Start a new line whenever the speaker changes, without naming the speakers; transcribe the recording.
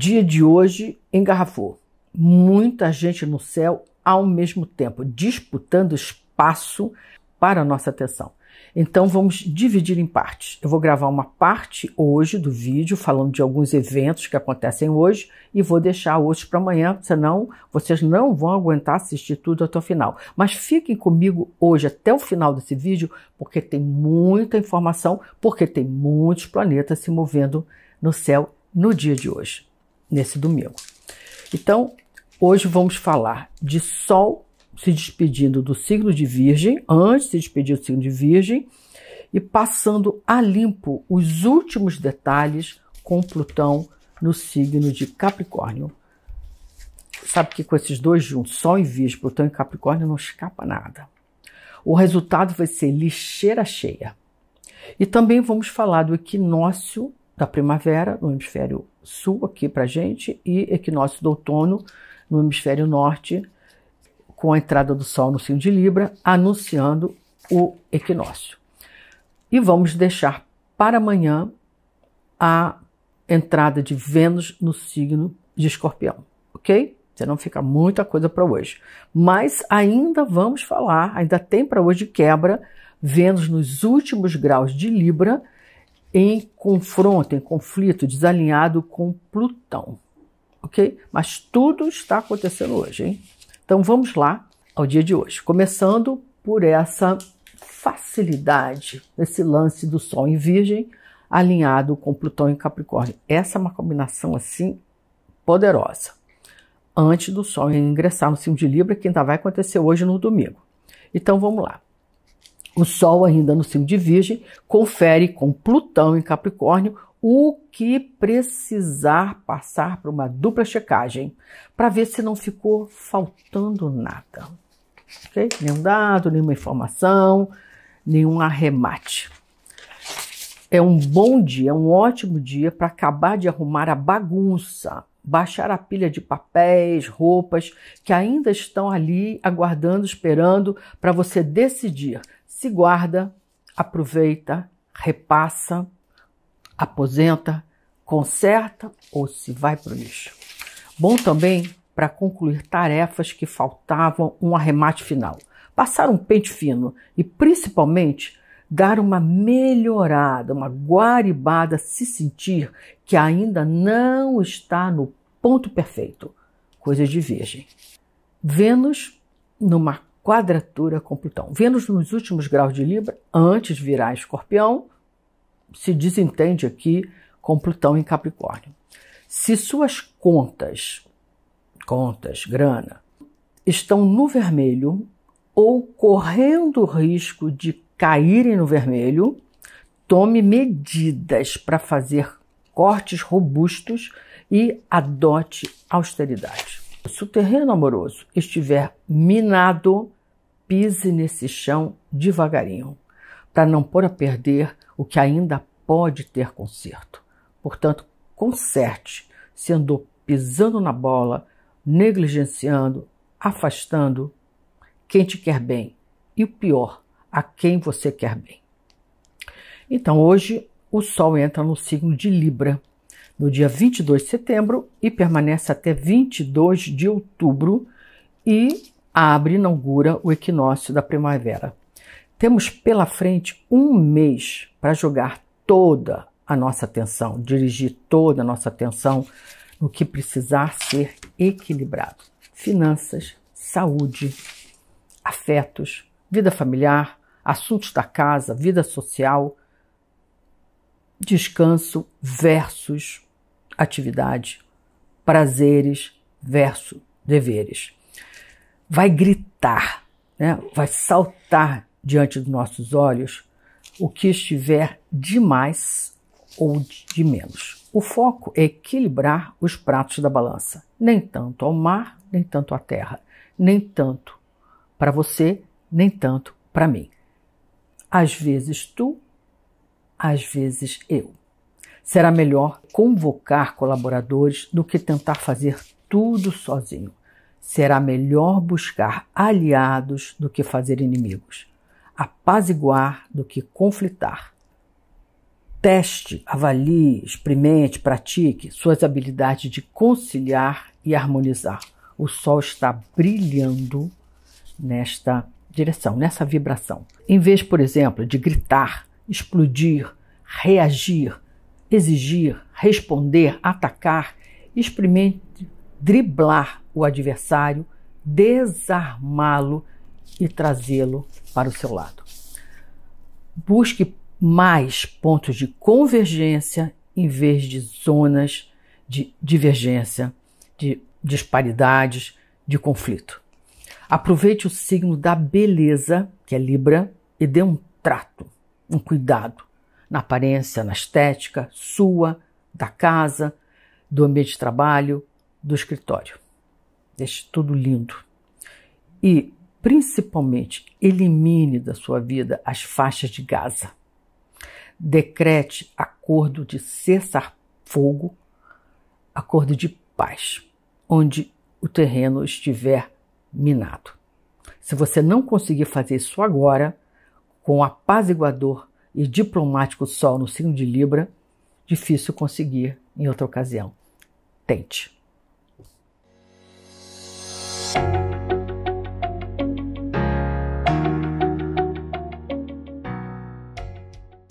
dia de hoje engarrafou. Muita gente no céu ao mesmo tempo, disputando espaço para a nossa atenção. Então vamos dividir em partes. Eu vou gravar uma parte hoje do vídeo falando de alguns eventos que acontecem hoje e vou deixar hoje para amanhã, senão vocês não vão aguentar assistir tudo até o final. Mas fiquem comigo hoje até o final desse vídeo, porque tem muita informação, porque tem muitos planetas se movendo no céu no dia de hoje nesse domingo. Então, hoje vamos falar de Sol se despedindo do signo de Virgem, antes de se despedir do signo de Virgem, e passando a limpo os últimos detalhes com Plutão no signo de Capricórnio. Sabe que com esses dois juntos, Sol e Virgem, Plutão e Capricórnio, não escapa nada. O resultado vai ser lixeira cheia. E também vamos falar do equinócio da primavera no hemisfério sul aqui para gente e equinócio do outono no hemisfério norte, com a entrada do Sol no signo de Libra, anunciando o equinócio. E vamos deixar para amanhã a entrada de Vênus no signo de Escorpião, ok? Você não fica muita coisa para hoje. Mas ainda vamos falar, ainda tem para hoje quebra Vênus nos últimos graus de Libra em confronto, em conflito, desalinhado com Plutão. Ok? Mas tudo está acontecendo hoje, hein? Então vamos lá ao dia de hoje. Começando por essa facilidade, esse lance do Sol em Virgem alinhado com Plutão em Capricórnio. Essa é uma combinação assim poderosa. Antes do Sol ingressar no signo de Libra, que ainda vai acontecer hoje no domingo. Então vamos lá. O Sol, ainda no signo de Virgem, confere com Plutão em Capricórnio o que precisar passar por uma dupla checagem para ver se não ficou faltando nada. Okay? Nenhum dado, nenhuma informação, nenhum arremate. É um bom dia, um ótimo dia para acabar de arrumar a bagunça, baixar a pilha de papéis, roupas que ainda estão ali aguardando, esperando para você decidir se guarda, aproveita, repassa, aposenta, conserta ou se vai para o lixo. Bom também para concluir tarefas que faltavam um arremate final, passar um pente fino e principalmente dar uma melhorada, uma guaribada, se sentir que ainda não está no ponto perfeito. coisa de virgem. Vênus, numa quadratura com Plutão. Vênus nos últimos graus de Libra, antes virar Escorpião, se desentende aqui com Plutão em Capricórnio. Se suas contas, contas, grana, estão no vermelho ou correndo o risco de caírem no vermelho, tome medidas para fazer cortes robustos e adote austeridade. Se o terreno amoroso estiver minado, pise nesse chão devagarinho, para não pôr a perder o que ainda pode ter conserto. Portanto, conserte, se andou pisando na bola, negligenciando, afastando quem te quer bem e o pior, a quem você quer bem. Então, hoje o Sol entra no signo de Libra no dia 22 de setembro e permanece até 22 de outubro e abre e inaugura o equinócio da primavera. Temos pela frente um mês para jogar toda a nossa atenção, dirigir toda a nossa atenção no que precisar ser equilibrado: finanças, saúde, afetos, vida familiar, assuntos da casa, vida social, descanso versus atividade, prazeres versus deveres. Vai gritar, né? vai saltar diante dos nossos olhos o que estiver de mais ou de menos. O foco é equilibrar os pratos da balança, nem tanto ao mar, nem tanto à terra, nem tanto para você, nem tanto para mim. Às vezes tu, às vezes eu. Será melhor convocar colaboradores do que tentar fazer tudo sozinho. Será melhor buscar aliados do que fazer inimigos. Apaziguar do que conflitar. Teste, avalie, experimente, pratique suas habilidades de conciliar e harmonizar. O sol está brilhando nesta direção, nessa vibração. Em vez, por exemplo, de gritar, explodir, reagir, exigir, responder, atacar, experimente driblar o adversário, desarmá-lo e trazê-lo para o seu lado. Busque mais pontos de convergência em vez de zonas de divergência, de disparidades, de conflito. Aproveite o signo da beleza, que é Libra, e dê um trato, um cuidado na aparência, na estética sua, da casa, do ambiente de trabalho, do escritório. Deixe tudo lindo. E, principalmente, elimine da sua vida as faixas de Gaza. Decrete acordo de cessar fogo, acordo de paz, onde o terreno estiver minado. Se você não conseguir fazer isso agora, com o apaziguador e diplomático Sol no signo de Libra, difícil conseguir em outra ocasião. Tente.